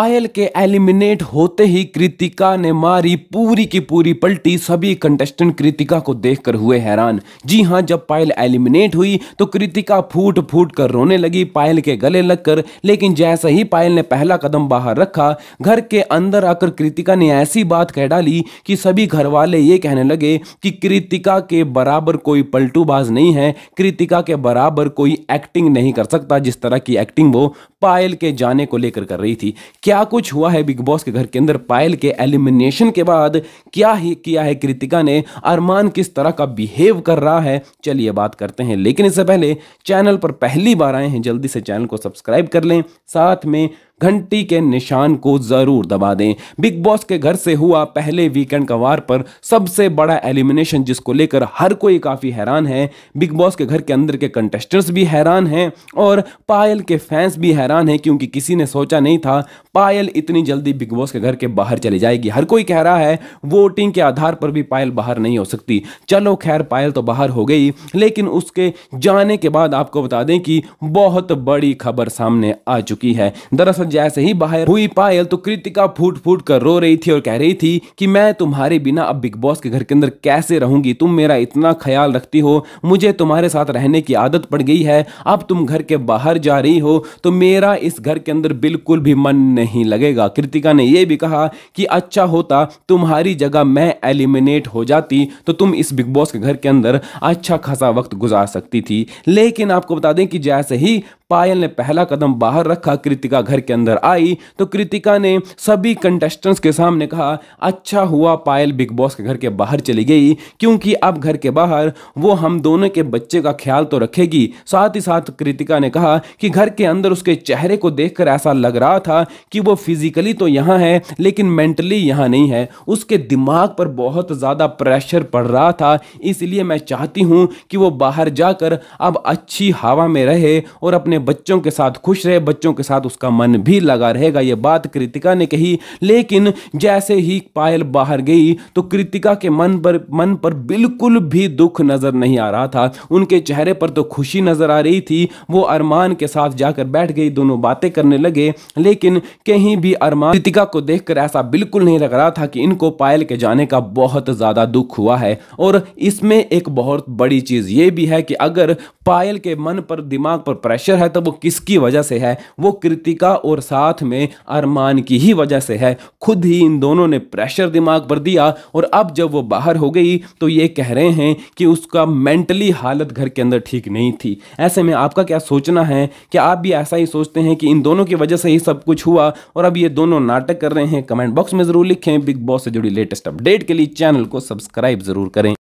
oil के eliminate होते ही कृतिका ने मारी पूरी की पूरी पलटी सभी कंटेस्टेंट कृतिका को देखकर हुए हैरान जी हाँ जब पायल एलिमिनेट हुई तो कृतिका फूट फूट कर रोने लगी पायल के गले लगकर लेकिन जैसे ही पायल ने पहला कदम बाहर रखा घर के अंदर आकर कृतिका ने ऐसी बात कह डाली कि सभी घर वाले ये कहने लगे कि कृतिका के बराबर कोई पलटूबाज नहीं है कृतिका के बराबर कोई एक्टिंग नहीं कर सकता जिस तरह की एक्टिंग वो पायल के जाने को लेकर कर रही थी क्या कुछ हुआ है बिग बॉस के घर के अंदर पायल के एलिमिनेशन के बाद क्या ही किया है कृतिका ने अरमान किस तरह का बिहेव कर रहा है चलिए बात करते हैं लेकिन इससे पहले चैनल पर पहली बार आए हैं जल्दी से चैनल को सब्सक्राइब कर लें साथ में घंटी के निशान को जरूर दबा दें बिग बॉस के घर से हुआ पहले वीकेंड का वार पर सबसे बड़ा एलिमिनेशन जिसको लेकर हर कोई काफ़ी हैरान है बिग बॉस के घर के अंदर के कंटेस्टेंट्स भी हैरान हैं और पायल के फैंस भी हैरान हैं क्योंकि किसी ने सोचा नहीं था पायल इतनी जल्दी बिग बॉस के घर के बाहर चली जाएगी हर कोई कह रहा है वोटिंग के आधार पर भी पायल बाहर नहीं हो सकती चलो खैर पायल तो बाहर हो गई लेकिन उसके जाने के बाद आपको बता दें कि बहुत बड़ी खबर सामने आ चुकी है दरअसल जैसे ही बाहर हुई पायल तो कृतिका फूट फूट कर रो रही थी और कह रही थी कि मैं तुम्हारे बिना अब बिग बॉस के घर के अंदर कैसे रहूंगी तुम मेरा इतना ख्याल रखती हो मुझे तुम्हारे साथ रहने की आदत पड़ गई है अब तुम घर के बाहर जा रही हो तो मेरा इस घर के अंदर बिल्कुल भी मन नहीं लगेगा कृतिका ने यह भी कहा कि अच्छा होता तुम्हारी जगह मैं एलिमिनेट हो जाती तो तुम इस बिग बॉस के घर के अंदर अच्छा खासा वक्त गुजार सकती थी लेकिन आपको बता दें कि जैसे ही पायल ने पहला कदम बाहर रखा कृतिका घर के अंदर आई तो कृतिका ने सभी कंटेस्टेंट्स के सामने कहा अच्छा हुआ पायल बिग बॉस के घर के बाहर चली गई क्योंकि अब घर के बाहर वो हम दोनों के बच्चे का ख्याल तो रखेगी साथ ही साथ कृतिका ने कहा कि घर के अंदर उसके चेहरे को देखकर ऐसा लग रहा था कि वो फिजिकली तो यहाँ है लेकिन मेंटली यहाँ नहीं है उसके दिमाग पर बहुत ज़्यादा प्रेशर पड़ रहा था इसलिए मैं चाहती हूँ कि वो बाहर जाकर अब अच्छी हवा में रहे और अपने बच्चों के साथ खुश रहे बच्चों के साथ उसका मन भी लगा रहेगा ये बात कृतिका ने कही लेकिन जैसे ही पायल बाहर गई तो कृतिका के मन पर मन पर बिल्कुल भी दुख नजर नहीं आ रहा था उनके चेहरे पर तो खुशी नजर आ रही थी वो अरमान के साथ जाकर बैठ गई दोनों बातें करने लगे लेकिन कहीं भी अरमान कृतिका को देखकर ऐसा बिल्कुल नहीं लग रहा था कि इनको पायल के जाने का बहुत ज्यादा दुख हुआ है और इसमें एक बहुत बड़ी चीज ये भी है कि अगर पायल के मन पर दिमाग पर प्रेशर है तो वो किसकी वजह से है वो कृतिका और साथ में अरमान की ही वजह से है खुद ही इन दोनों ने प्रेशर दिमाग पर दिया और अब जब वो बाहर हो गई तो ये कह रहे हैं कि उसका मेंटली हालत घर के अंदर ठीक नहीं थी ऐसे में आपका क्या सोचना है कि आप भी ऐसा ही सोचते हैं कि इन दोनों की वजह से ही सब कुछ हुआ और अब ये दोनों नाटक कर रहे हैं कमेंट बॉक्स में ज़रूर लिखें बिग बॉस से जुड़ी लेटेस्ट अपडेट के लिए चैनल को सब्सक्राइब ज़रूर करें